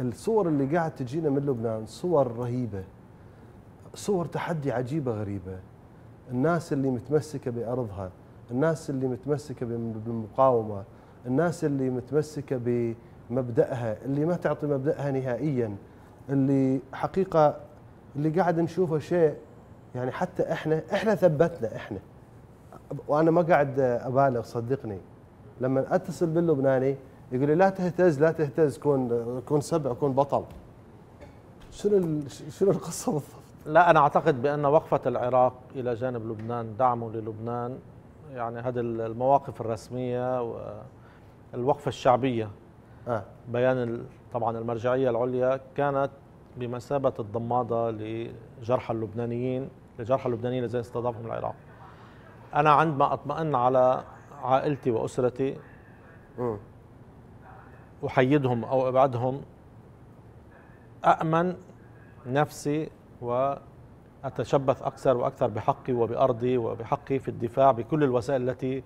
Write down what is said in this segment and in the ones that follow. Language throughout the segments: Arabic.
الصور اللي قاعد تجينا من لبنان صور رهيبه صور تحدي عجيبه غريبه الناس اللي متمسكه بارضها الناس اللي متمسكه بالمقاومه الناس اللي متمسكه بمبداها اللي ما تعطي مبداها نهائيا اللي حقيقه اللي قاعد نشوفه شيء يعني حتى احنا احنا ثبتنا احنا وانا ما قاعد ابالغ صدقني لما اتصل باللبناني يقول لي لا تهتز لا تهتز كون كون سبع كون بطل شنو شنو القصه بالضبط؟ لا انا اعتقد بان وقفه العراق الى جانب لبنان دعمه للبنان يعني هذه المواقف الرسميه والوقفه الشعبيه آه. بيان طبعا المرجعيه العليا كانت بمثابه الضماده لجرحى اللبنانيين لجرحى اللبنانيين الذين استضافهم العراق انا عندما اطمئن على عائلتي واسرتي م. أحيدهم أو أبعدهم أأمن نفسي وأتشبث أكثر وأكثر بحقي وبأرضي وبحقي في الدفاع بكل الوسائل التي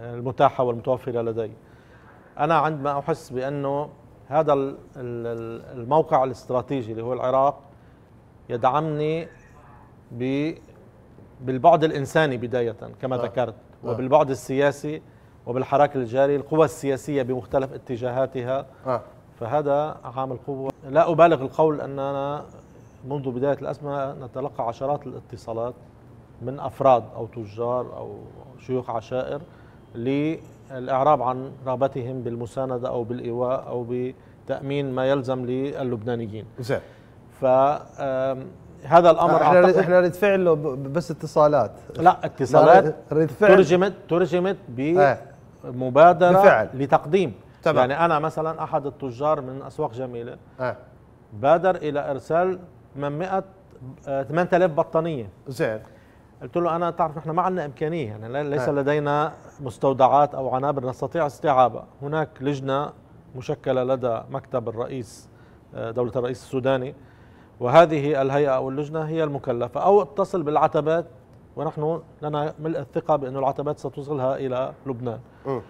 المتاحة والمتوفرة لدي أنا عندما أحس بأنه هذا الموقع الاستراتيجي اللي هو العراق يدعمني بالبعد الإنساني بداية كما نعم. ذكرت نعم. وبالبعد السياسي وبالحراك الجاري القوى السياسية بمختلف اتجاهاتها آه. فهذا عامل قوة لا أبالغ القول أننا منذ بداية الأزمة نتلقى عشرات الاتصالات من أفراد أو تجار أو شيوخ عشائر للإعراب عن رغبتهم بالمساندة أو بالإيواء أو بتأمين ما يلزم للبنانيين زين هذا الامر احنا أعتقد احنا رد فعله بس اتصالات لا اتصالات ترجمت ترجمت ب آه. مبادره بفعل. لتقديم طبعا. يعني انا مثلا احد التجار من اسواق جميله آه. بادر الى ارسال 800 8000 آه، بطانيه زين قلت له انا تعرف نحن ما عندنا امكانيه يعني ليس آه. لدينا مستودعات او عنابر نستطيع استيعابها هناك لجنه مشكله لدى مكتب الرئيس آه، دوله الرئيس السوداني وهذه الهيئه او اللجنه هي المكلفه او اتصل بالعتبات ونحن لنا ملء الثقه بأن العتبات ستوصلها الى لبنان م.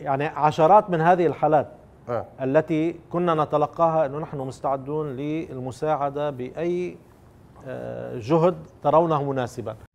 يعني عشرات من هذه الحالات أه. التي كنا نتلقاها انه نحن مستعدون للمساعده باي آه، جهد ترونه مناسبا